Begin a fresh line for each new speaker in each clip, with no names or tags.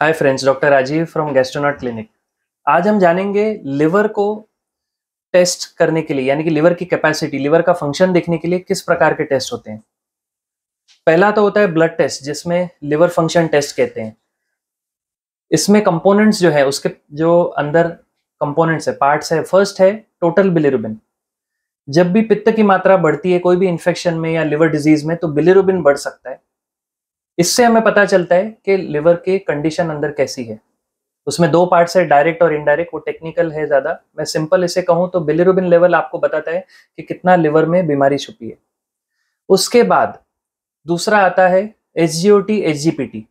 hi friends doctor Rajeev from Gastronaut clinic आज हम जानेंगे लिवर को टेस्ट करने के लिए यानी कि लिवर की कैपेसिटी लिवर का फंक्शन देखने के लिए किस प्रकार के टेस्ट होते हैं पहला तो होता है ब्लड टेस्ट जिसमें लिवर फंक्शन टेस्ट कहते हैं इसमें कंपोनेंट्स जो है उसके जो अंदर कंपोनेंट्स है पार्ट्स है फर्स्ट है टोटल बिलिरुबिन जब भी पित्त की मात्रा बढ़ती है कोई भी इन्फेक्शन में या लिवर डिजीज में तो बिलिरुबिन बढ़ सकता है इससे हमें पता चलता है कि लिवर के कंडीशन अंदर कैसी है उसमें दो पार्ट्स है डायरेक्ट और इनडायरेक्ट वो टेक्निकल है ज़्यादा मैं सिंपल इसे कहूँ तो बिलिरुबिन लेवल आपको बताता है कि कितना लिवर में बीमारी छुपी है उसके बाद दूसरा आता है H G O T H G P T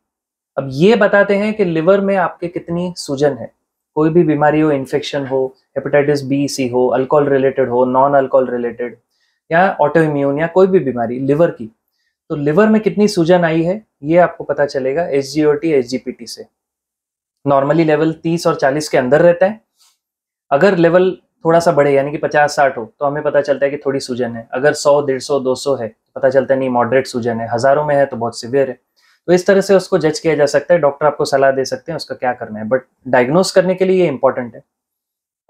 अब ये बताते हैं कि लिवर में आपके कितनी सूजन है कोई भी बीमारी हो इन्फेक्शन हो हेपेटाइटिस बी सी हो अल्कोहल रिलेटेड हो नॉन अल्कोहल रिलेटेड या ऑटो इम्यून या कोई भी बीमारी लिवर की तो लिवर में कितनी सूजन आई है ये आपको पता चलेगा H G O T H G P T से नॉर्मली लेवल 30 और 40 के अंदर रहता है अगर लेवल थोड़ा सा बढ़े यानी कि 50 60 हो तो हमें पता चलता है कि थोड़ी सूजन है अगर 100 दो सौ है तो पता चलता है नहीं मॉडरेट सूजन है हज़ारों में है तो बहुत सिवियर है तो इस तरह से उसको जज किया जा सकता है डॉक्टर आपको सलाह दे सकते हैं उसका क्या करना है बट डायग्नोस करने के लिए ये इंपॉर्टेंट है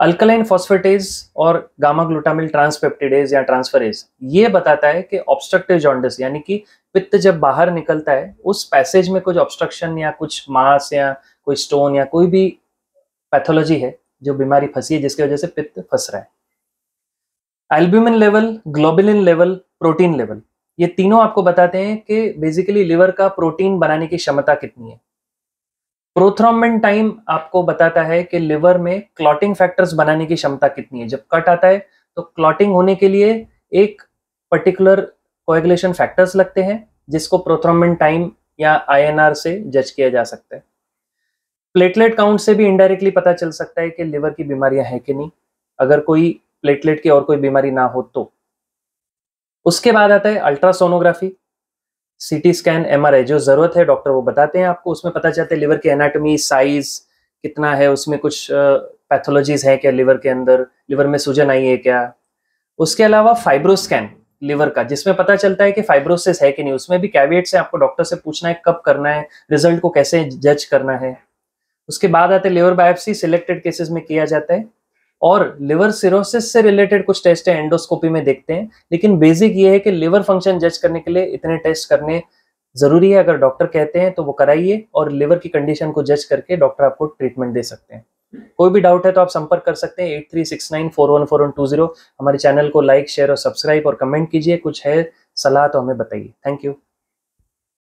अल्कलाइन फॉस्फेटेज और गामा ग्लूटामिल ट्रांसपेप्टिडेज या ट्रांसफरेज ये बताता है कि ऑब्स्ट्रक्टिव जॉन्डिस यानी कि पित्त जब बाहर निकलता है उस पैसेज में कुछ ऑब्स्ट्रक्शन या कुछ मांस या कोई स्टोन या कोई भी पैथोलॉजी है जो बीमारी फंसी है जिसकी वजह से पित्त फंस रहा है albumin level globulin level protein level ये तीनों आपको बताते हैं कि बेसिकली लिवर का प्रोटीन बनाने की क्षमता कितनी है प्रोथ्रोम्बिन टाइम आपको बताता है कि लिवर में क्लॉटिंग फैक्टर्स बनाने की क्षमता कितनी है जब कट आता है तो क्लॉटिंग होने के लिए एक पर्टिकुलर कोएगुलेशन फैक्टर्स लगते हैं जिसको प्रोथ्रोम्बिन टाइम या आईएनआर से जज किया जा सकता है प्लेटलेट काउंट से भी इनडायरेक्टली पता चल सकता है कि लिवर की बीमारियां हैं कि नहीं अगर कोई प्लेटलेट की और कोई बीमारी ना हो तो उसके बाद आता है अल्ट्रासोनोग्राफी सीटी स्कैन आई जो जरूरत है डॉक्टर वो बताते हैं आपको उसमें पता चलता है लिवर की एनाटॉमी साइज कितना है उसमें कुछ पैथोलॉजीज है क्या लिवर के अंदर लिवर में सूजन आई है क्या उसके अलावा फाइब्रोस्कैन लिवर का जिसमें पता चलता है कि फाइब्रोसिस है कि नहीं उसमें भी कैविएट है आपको डॉक्टर से पूछना है कब करना है रिजल्ट को कैसे जज करना है उसके बाद आते लिवर बायोप्सी सिलेक्टेड केसेस में किया जाता है और लिवर सिरोसिस से रिलेटेड कुछ टेस्ट है एंडोस्कोपी में देखते हैं लेकिन बेसिक ये है कि लिवर फंक्शन जज करने के लिए इतने टेस्ट करने जरूरी है अगर डॉक्टर कहते हैं तो वो कराइए और लिवर की कंडीशन को जज करके डॉक्टर आपको ट्रीटमेंट दे सकते हैं कोई भी डाउट है तो आप संपर्क कर सकते हैं eight three six nine four one four one two zero हमारे चैनल को लाइक शेयर और सब्सक्राइब और कमेंट कीजिए कुछ है सलाह तो हमें बताइए थैंक यू